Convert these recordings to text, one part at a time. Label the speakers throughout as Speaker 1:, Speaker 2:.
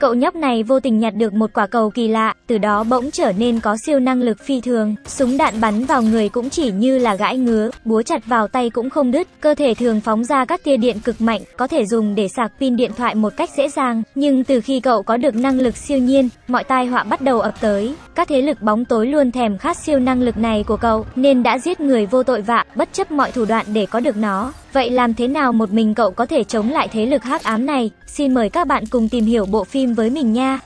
Speaker 1: Cậu nhóc này vô tình nhặt được một quả cầu kỳ lạ, từ đó bỗng trở nên có siêu năng lực phi thường. Súng đạn bắn vào người cũng chỉ như là gãi ngứa, búa chặt vào tay cũng không đứt. Cơ thể thường phóng ra các tia điện cực mạnh, có thể dùng để sạc pin điện thoại một cách dễ dàng. Nhưng từ khi cậu có được năng lực siêu nhiên, mọi tai họa bắt đầu ập tới. Các thế lực bóng tối luôn thèm khát siêu năng lực này của cậu, nên đã giết người vô tội vạ, bất chấp mọi thủ đoạn để có được nó. Vậy làm thế nào một mình cậu có thể chống lại thế lực hắc ám này? Xin mời các bạn cùng tìm hiểu bộ phim với mình nha!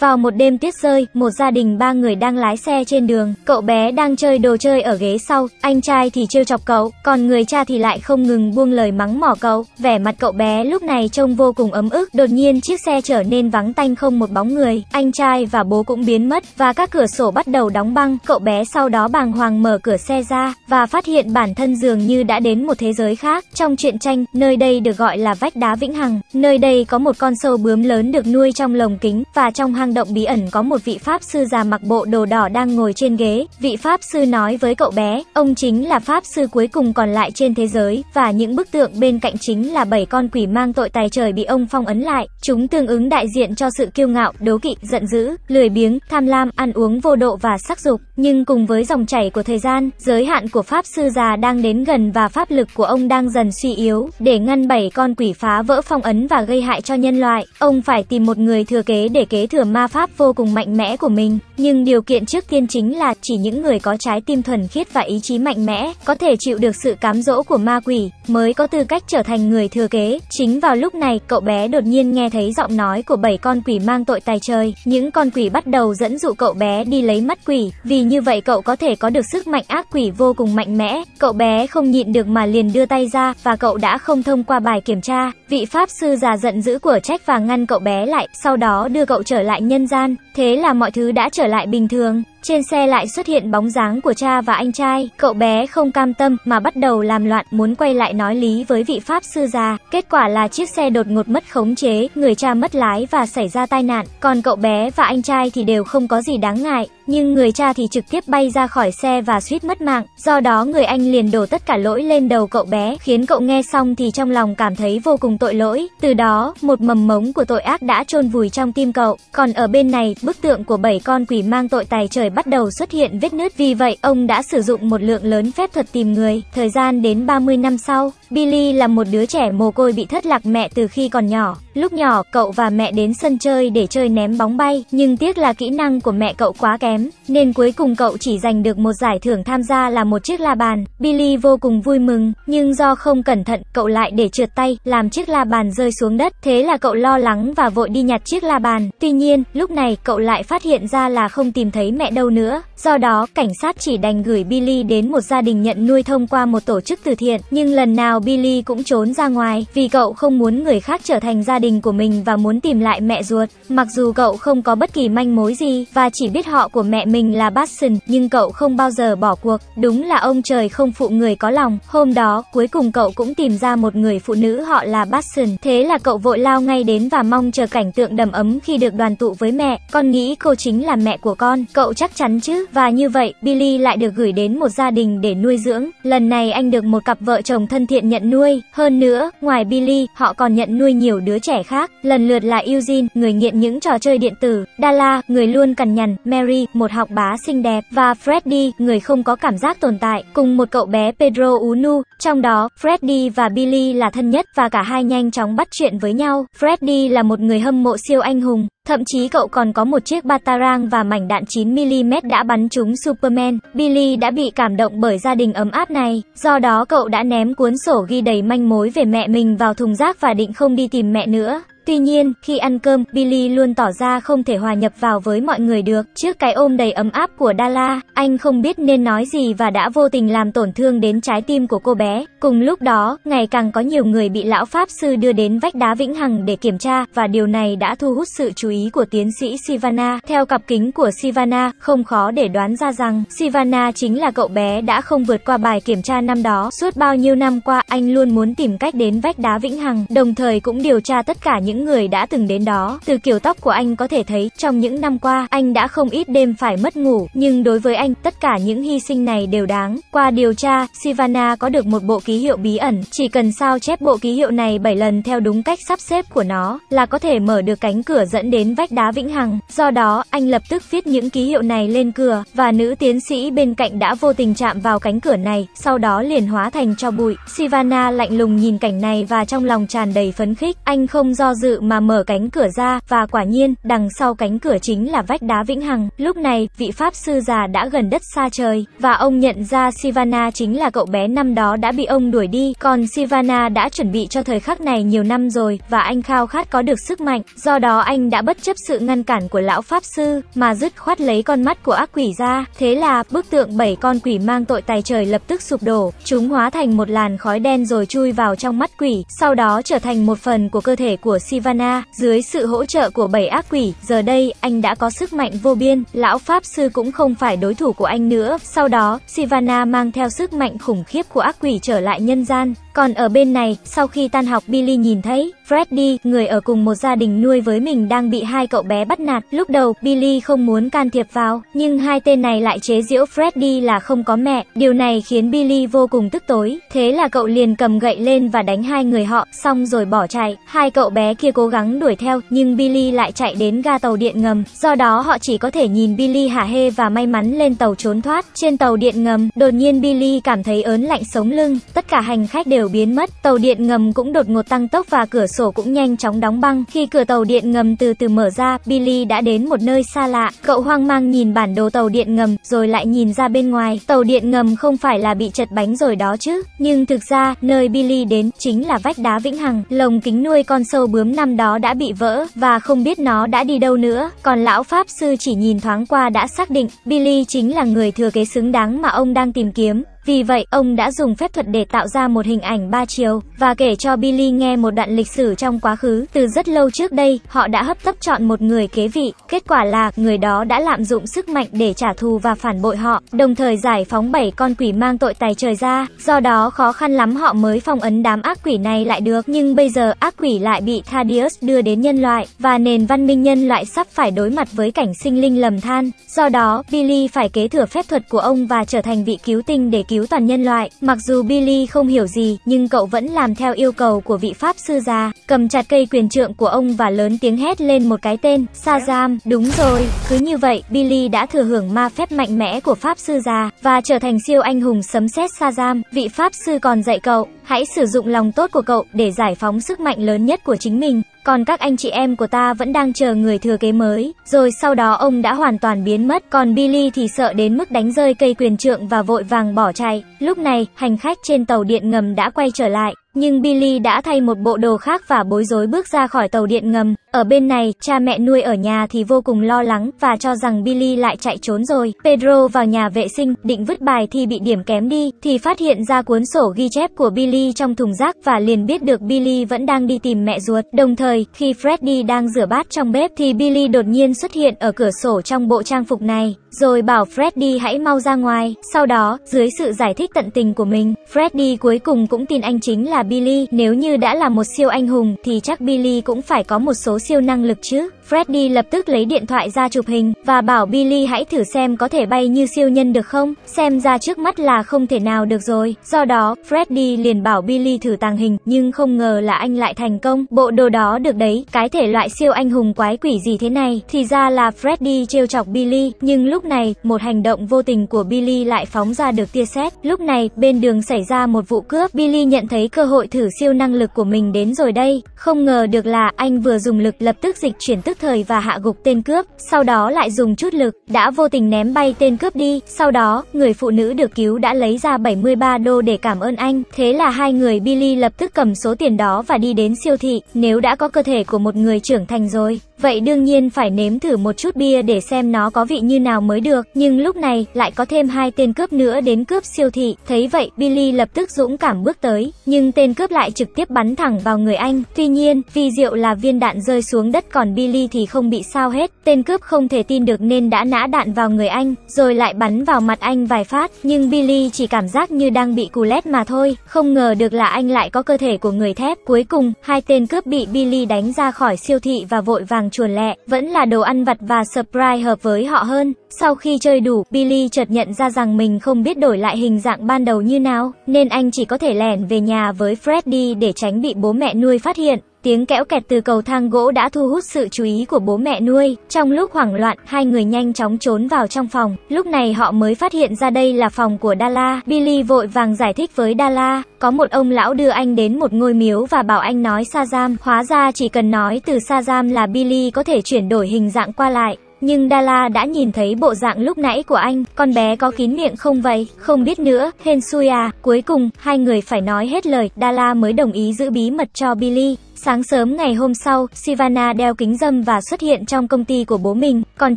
Speaker 1: Vào một đêm tiết rơi, một gia đình ba người đang lái xe trên đường, cậu bé đang chơi đồ chơi ở ghế sau, anh trai thì trêu chọc cậu, còn người cha thì lại không ngừng buông lời mắng mỏ cậu. Vẻ mặt cậu bé lúc này trông vô cùng ấm ức, đột nhiên chiếc xe trở nên vắng tanh không một bóng người, anh trai và bố cũng biến mất và các cửa sổ bắt đầu đóng băng. Cậu bé sau đó bàng hoàng mở cửa xe ra và phát hiện bản thân dường như đã đến một thế giới khác. Trong truyện tranh, nơi đây được gọi là vách đá vĩnh hằng, nơi đây có một con sâu bướm lớn được nuôi trong lồng kính và trong hang hang động bí ẩn có một vị pháp sư già mặc bộ đồ đỏ đang ngồi trên ghế. Vị pháp sư nói với cậu bé, ông chính là pháp sư cuối cùng còn lại trên thế giới, và những bức tượng bên cạnh chính là bảy con quỷ mang tội tài trời bị ông phong ấn lại. Chúng tương ứng đại diện cho sự kiêu ngạo, đố kỵ, giận dữ, lười biếng, tham lam, ăn uống vô độ và sắc dục. Nhưng cùng với dòng chảy của thời gian, giới hạn của pháp sư già đang đến gần và pháp lực của ông đang dần suy yếu. Để ngăn bảy con quỷ phá vỡ phong ấn và gây hại cho nhân loại, ông phải tìm một người thừa kế để kế thừa ma ma pháp vô cùng mạnh mẽ của mình, nhưng điều kiện trước tiên chính là chỉ những người có trái tim thuần khiết và ý chí mạnh mẽ, có thể chịu được sự cám dỗ của ma quỷ, mới có tư cách trở thành người thừa kế. Chính vào lúc này, cậu bé đột nhiên nghe thấy giọng nói của bảy con quỷ mang tội tài trời. Những con quỷ bắt đầu dẫn dụ cậu bé đi lấy mắt quỷ, vì như vậy cậu có thể có được sức mạnh ác quỷ vô cùng mạnh mẽ. Cậu bé không nhịn được mà liền đưa tay ra, và cậu đã không thông qua bài kiểm tra. Vị pháp sư già giận dữ của trách và ngăn cậu bé lại, sau đó đưa cậu trở lại nhân gian, thế là mọi thứ đã trở lại bình thường. Trên xe lại xuất hiện bóng dáng của cha và anh trai, cậu bé không cam tâm mà bắt đầu làm loạn muốn quay lại nói lý với vị pháp sư già. Kết quả là chiếc xe đột ngột mất khống chế, người cha mất lái và xảy ra tai nạn, còn cậu bé và anh trai thì đều không có gì đáng ngại. Nhưng người cha thì trực tiếp bay ra khỏi xe và suýt mất mạng, do đó người anh liền đổ tất cả lỗi lên đầu cậu bé, khiến cậu nghe xong thì trong lòng cảm thấy vô cùng tội lỗi. Từ đó, một mầm mống của tội ác đã chôn vùi trong tim cậu. Còn ở bên này, bức tượng của bảy con quỷ mang tội tài trời người bắt đầu xuất hiện vết nứt. Vì vậy, ông đã sử dụng một lượng lớn phép thuật tìm người. Thời gian đến 30 năm sau, Billy là một đứa trẻ mồ côi bị thất lạc mẹ từ khi còn nhỏ. Lúc nhỏ, cậu và mẹ đến sân chơi để chơi ném bóng bay, nhưng tiếc là kỹ năng của mẹ cậu quá kém, nên cuối cùng cậu chỉ giành được một giải thưởng tham gia là một chiếc la bàn. Billy vô cùng vui mừng, nhưng do không cẩn thận, cậu lại để trượt tay, làm chiếc la bàn rơi xuống đất. Thế là cậu lo lắng và vội đi nhặt chiếc la bàn. Tuy nhiên, lúc này cậu lại phát hiện ra là không tìm thấy mẹ đâu đâu nữa. Do đó, cảnh sát chỉ đành gửi Billy đến một gia đình nhận nuôi thông qua một tổ chức từ thiện. Nhưng lần nào Billy cũng trốn ra ngoài vì cậu không muốn người khác trở thành gia đình của mình và muốn tìm lại mẹ ruột. Mặc dù cậu không có bất kỳ manh mối gì và chỉ biết họ của mẹ mình là Batson, nhưng cậu không bao giờ bỏ cuộc. Đúng là ông trời không phụ người có lòng. Hôm đó, cuối cùng cậu cũng tìm ra một người phụ nữ họ là Batson. Thế là cậu vội lao ngay đến và mong chờ cảnh tượng đầm ấm khi được đoàn tụ với mẹ. Con nghĩ cô chính là mẹ của con. Cậu chắc chắc chắn chứ. Và như vậy, Billy lại được gửi đến một gia đình để nuôi dưỡng. Lần này anh được một cặp vợ chồng thân thiện nhận nuôi. Hơn nữa, ngoài Billy, họ còn nhận nuôi nhiều đứa trẻ khác. Lần lượt là Eugene, người nghiện những trò chơi điện tử, Dala, người luôn cằn nhằn, Mary, một học bá xinh đẹp, và Freddy, người không có cảm giác tồn tại, cùng một cậu bé Pedro Unu. Trong đó, Freddy và Billy là thân nhất và cả hai nhanh chóng bắt chuyện với nhau. Freddy là một người hâm mộ siêu anh hùng, Thậm chí cậu còn có một chiếc Batarang và mảnh đạn 9mm đã bắn trúng Superman. Billy đã bị cảm động bởi gia đình ấm áp này, do đó cậu đã ném cuốn sổ ghi đầy manh mối về mẹ mình vào thùng rác và định không đi tìm mẹ nữa. Tuy nhiên, khi ăn cơm, Billy luôn tỏ ra không thể hòa nhập vào với mọi người được. Trước cái ôm đầy ấm áp của Dala, anh không biết nên nói gì và đã vô tình làm tổn thương đến trái tim của cô bé. Cùng lúc đó, ngày càng có nhiều người bị lão Pháp sư đưa đến vách đá Vĩnh Hằng để kiểm tra, và điều này đã thu hút sự chú ý của tiến sĩ Sivana. Theo cặp kính của Sivana, không khó để đoán ra rằng Sivana chính là cậu bé đã không vượt qua bài kiểm tra năm đó. Suốt bao nhiêu năm qua, anh luôn muốn tìm cách đến vách đá Vĩnh Hằng, đồng thời cũng điều tra tất cả những những người đã từng đến đó. Từ kiểu tóc của anh có thể thấy, trong những năm qua, anh đã không ít đêm phải mất ngủ. Nhưng đối với anh, tất cả những hy sinh này đều đáng. Qua điều tra, Sivana có được một bộ ký hiệu bí ẩn. Chỉ cần sao chép bộ ký hiệu này 7 lần theo đúng cách sắp xếp của nó là có thể mở được cánh cửa dẫn đến vách đá vĩnh hằng. Do đó, anh lập tức viết những ký hiệu này lên cửa và nữ tiến sĩ bên cạnh đã vô tình chạm vào cánh cửa này, sau đó liền hóa thành cho bụi. Sivana lạnh lùng nhìn cảnh này và trong lòng tràn đầy phấn khích. Anh không do dự mà mở cánh cửa ra, và quả nhiên, đằng sau cánh cửa chính là vách đá vĩnh hằng. Lúc này, vị pháp sư già đã gần đất xa trời, và ông nhận ra Sivana chính là cậu bé năm đó đã bị ông đuổi đi, còn Sivana đã chuẩn bị cho thời khắc này nhiều năm rồi, và anh khao khát có được sức mạnh, do đó anh đã bất chấp sự ngăn cản của lão pháp sư, mà dứt khoát lấy con mắt của ác quỷ ra. Thế là, bức tượng bảy con quỷ mang tội tài trời lập tức sụp đổ, chúng hóa thành một làn khói đen rồi chui vào trong mắt quỷ, sau đó trở thành một phần của cơ thể của Sivana, dưới sự hỗ trợ của bảy ác quỷ, giờ đây, anh đã có sức mạnh vô biên, lão Pháp Sư cũng không phải đối thủ của anh nữa. Sau đó, Sivana mang theo sức mạnh khủng khiếp của ác quỷ trở lại nhân gian. Còn ở bên này, sau khi tan học Billy nhìn thấy, Freddy, người ở cùng một gia đình nuôi với mình đang bị hai cậu bé bắt nạt. Lúc đầu, Billy không muốn can thiệp vào, nhưng hai tên này lại chế giễu Freddy là không có mẹ. Điều này khiến Billy vô cùng tức tối. Thế là cậu liền cầm gậy lên và đánh hai người họ, xong rồi bỏ chạy. Hai cậu bé kia cố gắng đuổi theo, nhưng Billy lại chạy đến ga tàu điện ngầm. Do đó họ chỉ có thể nhìn Billy hả hê và may mắn lên tàu trốn thoát. Trên tàu điện ngầm, đột nhiên Billy cảm thấy ớn lạnh sống lưng. Tất cả hành khách đều biến mất. Tàu điện ngầm cũng đột ngột tăng tốc và cửa sổ sổ cũng nhanh chóng đóng băng. Khi cửa tàu điện ngầm từ từ mở ra, Billy đã đến một nơi xa lạ. Cậu hoang mang nhìn bản đồ tàu điện ngầm, rồi lại nhìn ra bên ngoài. Tàu điện ngầm không phải là bị chật bánh rồi đó chứ. Nhưng thực ra, nơi Billy đến chính là vách đá Vĩnh Hằng. Lồng kính nuôi con sâu bướm năm đó đã bị vỡ, và không biết nó đã đi đâu nữa. Còn lão Pháp Sư chỉ nhìn thoáng qua đã xác định, Billy chính là người thừa kế xứng đáng mà ông đang tìm kiếm. Vì vậy, ông đã dùng phép thuật để tạo ra một hình ảnh ba chiều và kể cho Billy nghe một đoạn lịch sử trong quá khứ. Từ rất lâu trước đây, họ đã hấp tấp chọn một người kế vị. Kết quả là người đó đã lạm dụng sức mạnh để trả thù và phản bội họ, đồng thời giải phóng bảy con quỷ mang tội tài trời ra. Do đó khó khăn lắm họ mới phong ấn đám ác quỷ này lại được. Nhưng bây giờ ác quỷ lại bị Thaddeus đưa đến nhân loại và nền văn minh nhân loại sắp phải đối mặt với cảnh sinh linh lầm than. Do đó, Billy phải kế thừa phép thuật của ông và trở thành vị cứu tinh để cứu cứu toàn nhân loại. Mặc dù Billy không hiểu gì, nhưng cậu vẫn làm theo yêu cầu của vị pháp sư già, cầm chặt cây quyền trượng của ông và lớn tiếng hét lên một cái tên, Shazam. Đúng rồi, cứ như vậy, Billy đã thừa hưởng ma phép mạnh mẽ của pháp sư già và trở thành siêu anh hùng sấm sét Shazam. Vị pháp sư còn dạy cậu Hãy sử dụng lòng tốt của cậu để giải phóng sức mạnh lớn nhất của chính mình. Còn các anh chị em của ta vẫn đang chờ người thừa kế mới. Rồi sau đó ông đã hoàn toàn biến mất. Còn Billy thì sợ đến mức đánh rơi cây quyền trượng và vội vàng bỏ chạy. Lúc này, hành khách trên tàu điện ngầm đã quay trở lại. Nhưng Billy đã thay một bộ đồ khác và bối rối bước ra khỏi tàu điện ngầm. Ở bên này, cha mẹ nuôi ở nhà thì vô cùng lo lắng và cho rằng Billy lại chạy trốn rồi. Pedro vào nhà vệ sinh, định vứt bài thi bị điểm kém đi, thì phát hiện ra cuốn sổ ghi chép của Billy trong thùng rác và liền biết được Billy vẫn đang đi tìm mẹ ruột. Đồng thời, khi Freddy đang rửa bát trong bếp thì Billy đột nhiên xuất hiện ở cửa sổ trong bộ trang phục này, rồi bảo Freddy hãy mau ra ngoài. Sau đó, dưới sự giải thích tận tình của mình, Freddy cuối cùng cũng tin anh chính là Billy, nếu như đã là một siêu anh hùng thì chắc Billy cũng phải có một số siêu năng lực chứ. Freddy lập tức lấy điện thoại ra chụp hình và bảo Billy hãy thử xem có thể bay như siêu nhân được không, xem ra trước mắt là không thể nào được rồi. Do đó, Freddy liền bảo Billy thử tàng hình, nhưng không ngờ là anh lại thành công. Bộ đồ đó được đấy, cái thể loại siêu anh hùng quái quỷ gì thế này, thì ra là Freddy trêu chọc Billy, nhưng lúc này, một hành động vô tình của Billy lại phóng ra được tia sét. Lúc này, bên đường xảy ra một vụ cướp, Billy nhận thấy cơ hội thử siêu năng lực của mình đến rồi đây. Không ngờ được là anh vừa dùng lực lập tức dịch chuyển tức thời và hạ gục tên cướp, sau đó lại dùng chút lực, đã vô tình ném bay tên cướp đi. Sau đó, người phụ nữ được cứu đã lấy ra 73 đô để cảm ơn anh. Thế là hai người Billy lập tức cầm số tiền đó và đi đến siêu thị. Nếu đã có cơ thể của một người trưởng thành rồi, vậy đương nhiên phải nếm thử một chút bia để xem nó có vị như nào mới được. Nhưng lúc này lại có thêm hai tên cướp nữa đến cướp siêu thị. Thấy vậy, Billy lập tức dũng cảm bước tới, nhưng tên cướp lại trực tiếp bắn thẳng vào người anh. Tuy nhiên, vì rượu là viên đạn rơi xuống đất còn Billy thì không bị sao hết. Tên cướp không thể tin được nên đã nã đạn vào người anh, rồi lại bắn vào mặt anh vài phát. Nhưng Billy chỉ cảm giác như đang bị cù lét mà thôi, không ngờ được là anh lại có cơ thể của người thép. Cuối cùng, hai tên cướp bị Billy đánh ra khỏi siêu thị và vội vàng hàng chuồn lẹ, vẫn là đồ ăn vặt và surprise hợp với họ hơn. Sau khi chơi đủ, Billy chợt nhận ra rằng mình không biết đổi lại hình dạng ban đầu như nào, nên anh chỉ có thể lẻn về nhà với Freddy để tránh bị bố mẹ nuôi phát hiện. Tiếng kẽo kẹt từ cầu thang gỗ đã thu hút sự chú ý của bố mẹ nuôi. Trong lúc hoảng loạn, hai người nhanh chóng trốn vào trong phòng. Lúc này họ mới phát hiện ra đây là phòng của Dala. Billy vội vàng giải thích với Dala, có một ông lão đưa anh đến một ngôi miếu và bảo anh nói Sazam. Hóa ra chỉ cần nói từ Sazam là Billy có thể chuyển đổi hình dạng qua lại. Nhưng Dala đã nhìn thấy bộ dạng lúc nãy của anh, con bé có kín miệng không vậy? Không biết nữa, Hensuya. À. Cuối cùng, hai người phải nói hết lời, Dala mới đồng ý giữ bí mật cho Billy. Sáng sớm ngày hôm sau, Sivana đeo kính dâm và xuất hiện trong công ty của bố mình, còn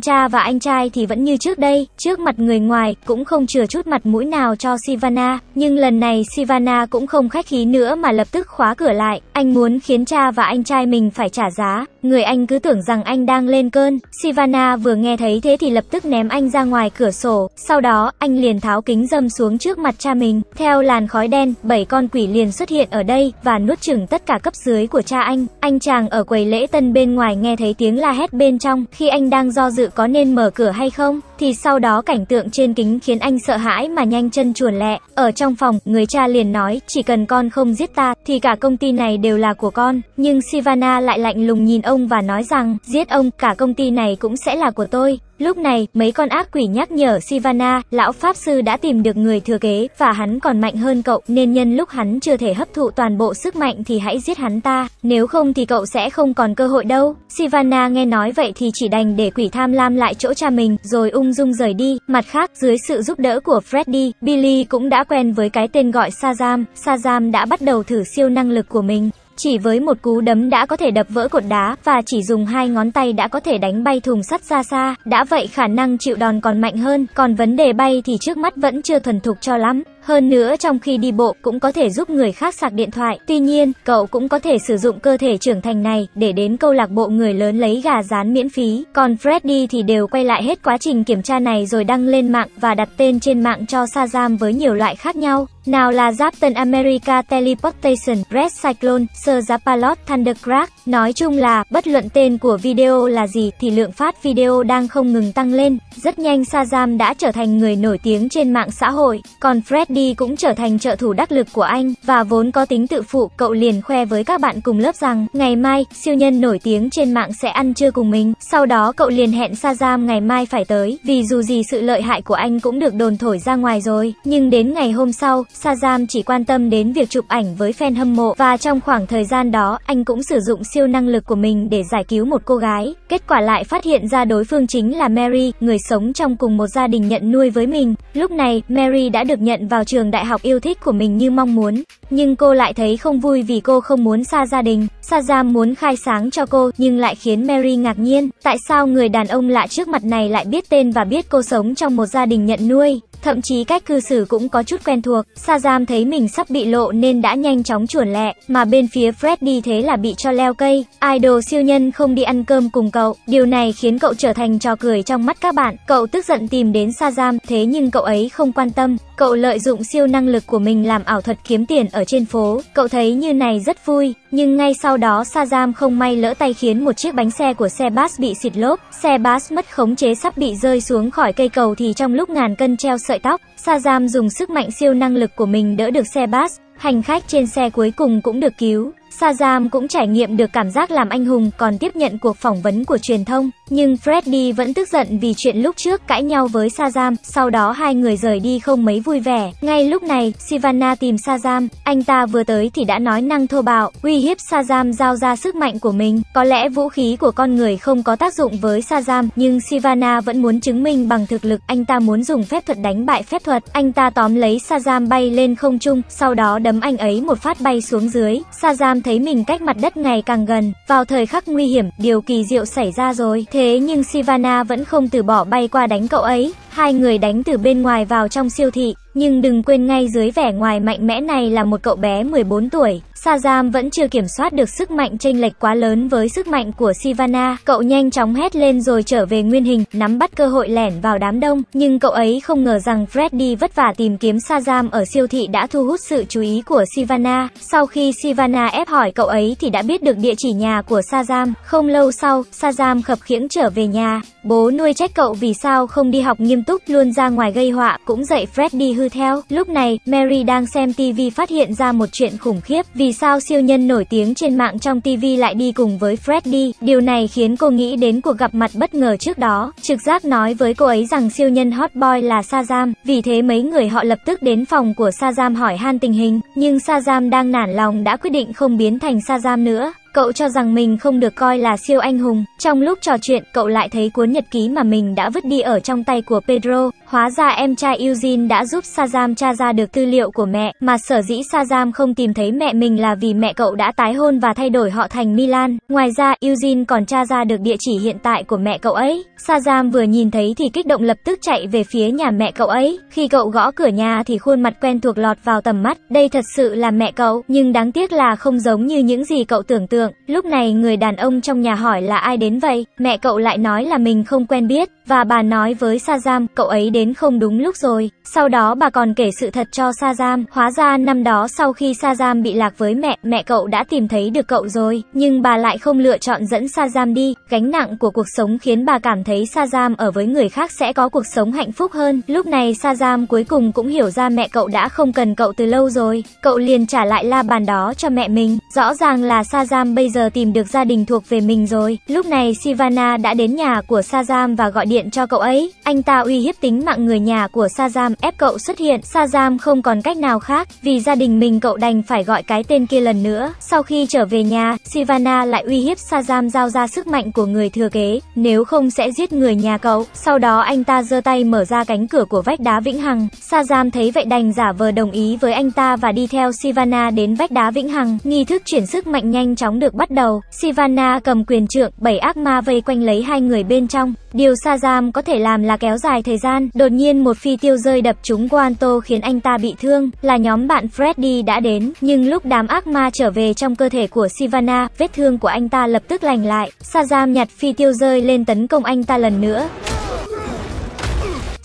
Speaker 1: cha và anh trai thì vẫn như trước đây, trước mặt người ngoài cũng không chừa chút mặt mũi nào cho Sivana, nhưng lần này Sivana cũng không khách khí nữa mà lập tức khóa cửa lại, anh muốn khiến cha và anh trai mình phải trả giá, người anh cứ tưởng rằng anh đang lên cơn, Sivana vừa nghe thấy thế thì lập tức ném anh ra ngoài cửa sổ, sau đó anh liền tháo kính dâm xuống trước mặt cha mình, theo làn khói đen, bảy con quỷ liền xuất hiện ở đây và nuốt chửng tất cả cấp dưới của cha cha anh, anh chàng ở quầy lễ tân bên ngoài nghe thấy tiếng la hét bên trong, khi anh đang do dự có nên mở cửa hay không, thì sau đó cảnh tượng trên kính khiến anh sợ hãi mà nhanh chân chuồn lẹ. Ở trong phòng, người cha liền nói, chỉ cần con không giết ta, thì cả công ty này đều là của con. Nhưng Sivana lại lạnh lùng nhìn ông và nói rằng, giết ông, cả công ty này cũng sẽ là của tôi. Lúc này, mấy con ác quỷ nhắc nhở Sivana, lão pháp sư đã tìm được người thừa kế và hắn còn mạnh hơn cậu, nên nhân lúc hắn chưa thể hấp thụ toàn bộ sức mạnh thì hãy giết hắn ta, nếu không thì cậu sẽ không còn cơ hội đâu. Sivana nghe nói vậy thì chỉ đành để quỷ tham lam lại chỗ cha mình, rồi ung dung rời đi. Mặt khác, dưới sự giúp đỡ của Freddy, Billy cũng đã quen với cái tên gọi Sazam. Sazam đã bắt đầu thử siêu năng lực của mình. Chỉ với một cú đấm đã có thể đập vỡ cột đá và chỉ dùng hai ngón tay đã có thể đánh bay thùng sắt ra xa, đã vậy khả năng chịu đòn còn mạnh hơn, còn vấn đề bay thì trước mắt vẫn chưa thuần thục cho lắm. Hơn nữa trong khi đi bộ cũng có thể giúp người khác sạc điện thoại. Tuy nhiên, cậu cũng có thể sử dụng cơ thể trưởng thành này để đến câu lạc bộ người lớn lấy gà rán miễn phí. Còn Freddy thì đều quay lại hết quá trình kiểm tra này rồi đăng lên mạng và đặt tên trên mạng cho Shazam với nhiều loại khác nhau. Nào là Captain America Teleportation, Red Cyclone, Sir Zapalot Thundercrack. Nói chung là, bất luận tên của video là gì thì lượng phát video đang không ngừng tăng lên. Rất nhanh Shazam đã trở thành người nổi tiếng trên mạng xã hội. Còn Freddy đi cũng trở thành trợ thủ đắc lực của anh, và vốn có tính tự phụ, cậu liền khoe với các bạn cùng lớp rằng, ngày mai, siêu nhân nổi tiếng trên mạng sẽ ăn trưa cùng mình. Sau đó cậu liền hẹn Shazam ngày mai phải tới, vì dù gì sự lợi hại của anh cũng được đồn thổi ra ngoài rồi. Nhưng đến ngày hôm sau, Shazam chỉ quan tâm đến việc chụp ảnh với fan hâm mộ, và trong khoảng thời gian đó, anh cũng sử dụng siêu năng lực của mình để giải cứu một cô gái. Kết quả lại phát hiện ra đối phương chính là Mary, người sống trong cùng một gia đình nhận nuôi với mình. Lúc này, Mary đã được nhận vào vào trường đại học yêu thích của mình như mong muốn. Nhưng cô lại thấy không vui vì cô không muốn xa gia đình. Shazam muốn khai sáng cho cô, nhưng lại khiến Mary ngạc nhiên. Tại sao người đàn ông lạ trước mặt này lại biết tên và biết cô sống trong một gia đình nhận nuôi? Thậm chí cách cư xử cũng có chút quen thuộc, Sazam thấy mình sắp bị lộ nên đã nhanh chóng chuồn lẹ, mà bên phía Freddy thế là bị cho leo cây. Idol siêu nhân không đi ăn cơm cùng cậu, điều này khiến cậu trở thành trò cười trong mắt các bạn. Cậu tức giận tìm đến Sazam, thế nhưng cậu ấy không quan tâm, cậu lợi dụng siêu năng lực của mình làm ảo thuật kiếm tiền ở trên phố. Cậu thấy như này rất vui, nhưng ngay sau đó Sazam không may lỡ tay khiến một chiếc bánh xe của xe bus bị xịt lốp. Xe bus mất khống chế sắp bị rơi xuống khỏi cây cầu thì trong lúc ngàn cân treo sợi sợi tóc, Shazam dùng sức mạnh siêu năng lực của mình đỡ được xe bus, hành khách trên xe cuối cùng cũng được cứu. Sazam cũng trải nghiệm được cảm giác làm anh hùng còn tiếp nhận cuộc phỏng vấn của truyền thông. Nhưng Freddy vẫn tức giận vì chuyện lúc trước cãi nhau với Sazam, sau đó hai người rời đi không mấy vui vẻ. Ngay lúc này, Sivana tìm Sazam, anh ta vừa tới thì đã nói năng thô bạo, uy hiếp Sazam giao ra sức mạnh của mình. Có lẽ vũ khí của con người không có tác dụng với Sazam, nhưng Sivana vẫn muốn chứng minh bằng thực lực anh ta muốn dùng phép thuật đánh bại phép thuật. Anh ta tóm lấy Sazam bay lên không trung, sau đó đấm anh ấy một phát bay xuống dưới. Sazam thấy mình cách mặt đất ngày càng gần, vào thời khắc nguy hiểm, điều kỳ diệu xảy ra rồi. Thế nhưng Sivana vẫn không từ bỏ bay qua đánh cậu ấy, hai người đánh từ bên ngoài vào trong siêu thị. Nhưng đừng quên ngay dưới vẻ ngoài mạnh mẽ này là một cậu bé 14 tuổi. Shazam vẫn chưa kiểm soát được sức mạnh chênh lệch quá lớn với sức mạnh của Sivana. Cậu nhanh chóng hét lên rồi trở về nguyên hình, nắm bắt cơ hội lẻn vào đám đông. Nhưng cậu ấy không ngờ rằng Freddy vất vả tìm kiếm Shazam ở siêu thị đã thu hút sự chú ý của Sivana. Sau khi Sivana ép hỏi cậu ấy thì đã biết được địa chỉ nhà của Shazam. Không lâu sau, Shazam khập khiễng trở về nhà. Bố nuôi trách cậu vì sao không đi học nghiêm túc, luôn ra ngoài gây họa, cũng dạy Freddy hư hư theo. Lúc này, Mary đang xem TV phát hiện ra một chuyện khủng khiếp, vì sao siêu nhân nổi tiếng trên mạng trong TV lại đi cùng với Freddy. Điều này khiến cô nghĩ đến cuộc gặp mặt bất ngờ trước đó. Trực giác nói với cô ấy rằng siêu nhân hot boy là Sazam, vì thế mấy người họ lập tức đến phòng của Sazam hỏi han tình hình, nhưng Sazam đang nản lòng đã quyết định không biến thành Sazam nữa. Cậu cho rằng mình không được coi là siêu anh hùng. Trong lúc trò chuyện, cậu lại thấy cuốn nhật ký mà mình đã vứt đi ở trong tay của Pedro. Hóa ra em trai Eugene đã giúp Sazam tra ra được tư liệu của mẹ, mà sở dĩ Sazam không tìm thấy mẹ mình là vì mẹ cậu đã tái hôn và thay đổi họ thành Milan. Ngoài ra, Eugene còn tra ra được địa chỉ hiện tại của mẹ cậu ấy. Sazam vừa nhìn thấy thì kích động lập tức chạy về phía nhà mẹ cậu ấy. Khi cậu gõ cửa nhà thì khuôn mặt quen thuộc lọt vào tầm mắt. Đây thật sự là mẹ cậu, nhưng đáng tiếc là không giống như những gì cậu tưởng tượng Lượng. Lúc này người đàn ông trong nhà hỏi là ai đến vậy, mẹ cậu lại nói là mình không quen biết, và bà nói với Sa Giam cậu ấy đến không đúng lúc rồi. Sau đó bà còn kể sự thật cho Sa Giam, hóa ra năm đó sau khi Sa Giam bị lạc với mẹ, mẹ cậu đã tìm thấy được cậu rồi, nhưng bà lại không lựa chọn dẫn Sa Giam đi, gánh nặng của cuộc sống khiến bà cảm thấy Sa Giam ở với người khác sẽ có cuộc sống hạnh phúc hơn. Lúc này Sa Giam cuối cùng cũng hiểu ra mẹ cậu đã không cần cậu từ lâu rồi, cậu liền trả lại la bàn đó cho mẹ mình, rõ ràng là Sa Giam bây giờ tìm được gia đình thuộc về mình rồi. Lúc này Sivana đã đến nhà của Sazam và gọi điện cho cậu ấy. Anh ta uy hiếp tính mạng người nhà của Sazam ép cậu xuất hiện. Sazam không còn cách nào khác, vì gia đình mình cậu đành phải gọi cái tên kia lần nữa. Sau khi trở về nhà, Sivana lại uy hiếp Sazam giao ra sức mạnh của người thừa kế, nếu không sẽ giết người nhà cậu. Sau đó anh ta giơ tay mở ra cánh cửa của vách đá Vĩnh Hằng. Sazam thấy vậy đành giả vờ đồng ý với anh ta và đi theo Sivana đến vách đá Vĩnh Hằng. Nghi thức chuyển sức mạnh nhanh chóng được bắt đầu, Sivana cầm quyền trượng, bảy ác ma vây quanh lấy hai người bên trong. Điều Shazam có thể làm là kéo dài thời gian, đột nhiên một phi tiêu rơi đập trúng Guanto khiến anh ta bị thương, là nhóm bạn Freddy đã đến, nhưng lúc đám ác ma trở về trong cơ thể của Sivana, vết thương của anh ta lập tức lành lại. Shazam nhặt phi tiêu rơi lên tấn công anh ta lần nữa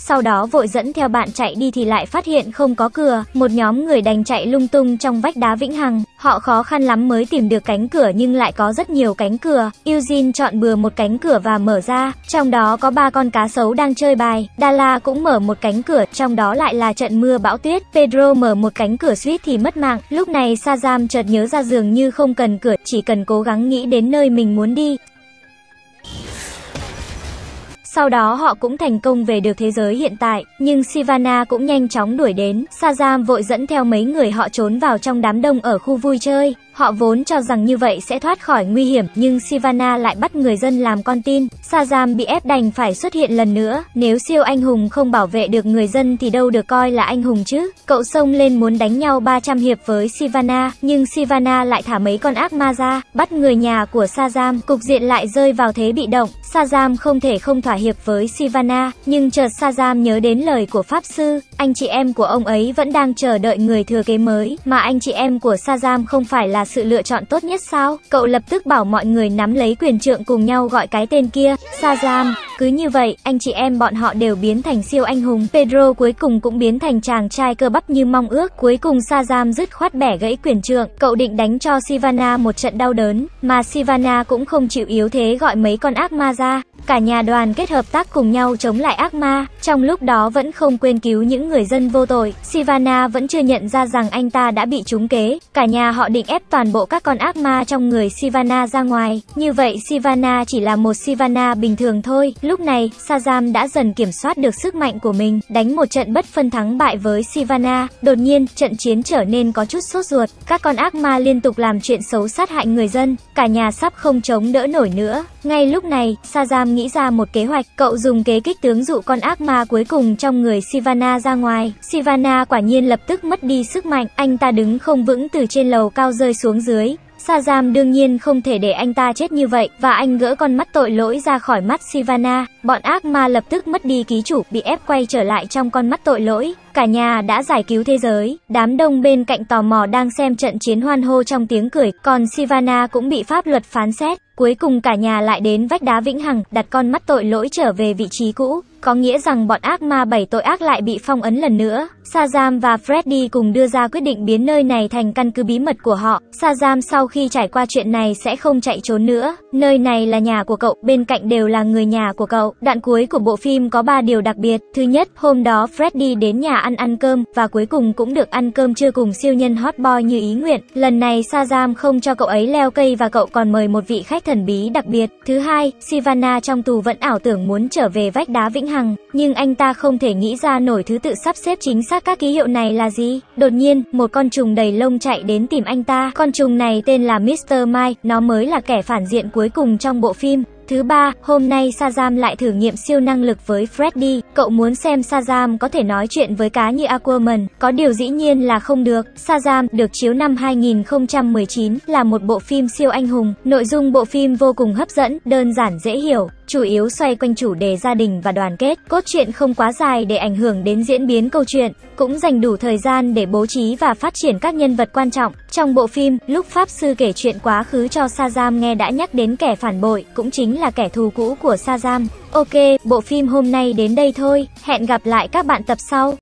Speaker 1: sau đó vội dẫn theo bạn chạy đi thì lại phát hiện không có cửa, một nhóm người đành chạy lung tung trong vách đá Vĩnh Hằng. Họ khó khăn lắm mới tìm được cánh cửa nhưng lại có rất nhiều cánh cửa. Eugene chọn bừa một cánh cửa và mở ra, trong đó có ba con cá sấu đang chơi bài. Dala cũng mở một cánh cửa, trong đó lại là trận mưa bão tuyết. Pedro mở một cánh cửa suýt thì mất mạng. Lúc này Sazam chợt nhớ ra dường như không cần cửa, chỉ cần cố gắng nghĩ đến nơi mình muốn đi. Sau đó họ cũng thành công về được thế giới hiện tại, nhưng Sivana cũng nhanh chóng đuổi đến. Sazam vội dẫn theo mấy người họ trốn vào trong đám đông ở khu vui chơi. Họ vốn cho rằng như vậy sẽ thoát khỏi nguy hiểm, nhưng Sivana lại bắt người dân làm con tin. Sazam bị ép đành phải xuất hiện lần nữa. Nếu siêu anh hùng không bảo vệ được người dân thì đâu được coi là anh hùng chứ. Cậu xông lên muốn đánh nhau 300 hiệp với Sivana, nhưng Sivana lại thả mấy con ác ma ra, bắt người nhà của Sazam. Cục diện lại rơi vào thế bị động. Sazam không thể không thỏa hiệp hiệp với Sivana, nhưng chợt Sajam nhớ đến lời của Pháp Sư, anh chị em của ông ấy vẫn đang chờ đợi người thừa kế mới, mà anh chị em của Sajam không phải là sự lựa chọn tốt nhất sao? Cậu lập tức bảo mọi người nắm lấy quyền trượng cùng nhau gọi cái tên kia, Sajam. Cứ như vậy, anh chị em bọn họ đều biến thành siêu anh hùng. Pedro cuối cùng cũng biến thành chàng trai cơ bắp như mong ước. Cuối cùng Sajam dứt khoát bẻ gãy quyền trượng. Cậu định đánh cho Sivana một trận đau đớn, mà Sivana cũng không chịu yếu thế gọi mấy con ác ma ra. Cả nhà đoàn kết kết hợp tác cùng nhau chống lại ác ma, trong lúc đó vẫn không quên cứu những người dân vô tội. Sivana vẫn chưa nhận ra rằng anh ta đã bị trúng kế, cả nhà họ định ép toàn bộ các con ác ma trong người Sivana ra ngoài. Như vậy Sivana chỉ là một Sivana bình thường thôi. Lúc này, Sazam đã dần kiểm soát được sức mạnh của mình, đánh một trận bất phân thắng bại với Sivana. Đột nhiên, trận chiến trở nên có chút sốt ruột. Các con ác ma liên tục làm chuyện xấu sát hại người dân, cả nhà sắp không chống đỡ nổi nữa. Ngay lúc này, Sazam nghĩ ra một kế hoạch hoạch, cậu dùng kế kích tướng dụ con ác ma cuối cùng trong người Sivana ra ngoài. Sivana quả nhiên lập tức mất đi sức mạnh, anh ta đứng không vững từ trên lầu cao rơi xuống dưới. Sazam đương nhiên không thể để anh ta chết như vậy, và anh gỡ con mắt tội lỗi ra khỏi mắt Sivana. Bọn ác ma lập tức mất đi ký chủ, bị ép quay trở lại trong con mắt tội lỗi. Cả nhà đã giải cứu thế giới. Đám đông bên cạnh tò mò đang xem trận chiến hoan hô trong tiếng cười, còn Sivana cũng bị pháp luật phán xét. Cuối cùng cả nhà lại đến vách đá vĩnh hằng, đặt con mắt tội lỗi trở về vị trí cũ. Có nghĩa rằng bọn ác ma bảy tội ác lại bị phong ấn lần nữa. Shazam và Freddy cùng đưa ra quyết định biến nơi này thành căn cứ bí mật của họ. Shazam sau khi trải qua chuyện này sẽ không chạy trốn nữa. Nơi này là nhà của cậu, bên cạnh đều là người nhà của cậu. Đoạn cuối của bộ phim có 3 điều đặc biệt. Thứ nhất, hôm đó Freddy đến nhà ăn ăn cơm và cuối cùng cũng được ăn cơm trưa cùng siêu nhân hot boy như ý nguyện. Lần này Shazam không cho cậu ấy leo cây và cậu còn mời một vị khách thần bí đặc biệt. Thứ hai, Sivana trong tù vẫn ảo tưởng muốn trở về vách đá vĩnh vĩnh hằng, nhưng anh ta không thể nghĩ ra nổi thứ tự sắp xếp chính xác các ký hiệu này là gì. Đột nhiên, một con trùng đầy lông chạy đến tìm anh ta. Con trùng này tên là Mr. Mike, nó mới là kẻ phản diện cuối cùng trong bộ phim. Thứ ba, hôm nay Shazam lại thử nghiệm siêu năng lực với Freddy. Cậu muốn xem Shazam có thể nói chuyện với cá như Aquaman, có điều dĩ nhiên là không được. Shazam được chiếu năm 2019 là một bộ phim siêu anh hùng. Nội dung bộ phim vô cùng hấp dẫn, đơn giản dễ hiểu chủ yếu xoay quanh chủ đề gia đình và đoàn kết. Cốt truyện không quá dài để ảnh hưởng đến diễn biến câu chuyện, cũng dành đủ thời gian để bố trí và phát triển các nhân vật quan trọng. Trong bộ phim, lúc Pháp Sư kể chuyện quá khứ cho Sazam nghe đã nhắc đến kẻ phản bội, cũng chính là kẻ thù cũ của Sazam. Ok, bộ phim hôm nay đến đây thôi, hẹn gặp lại các bạn tập sau.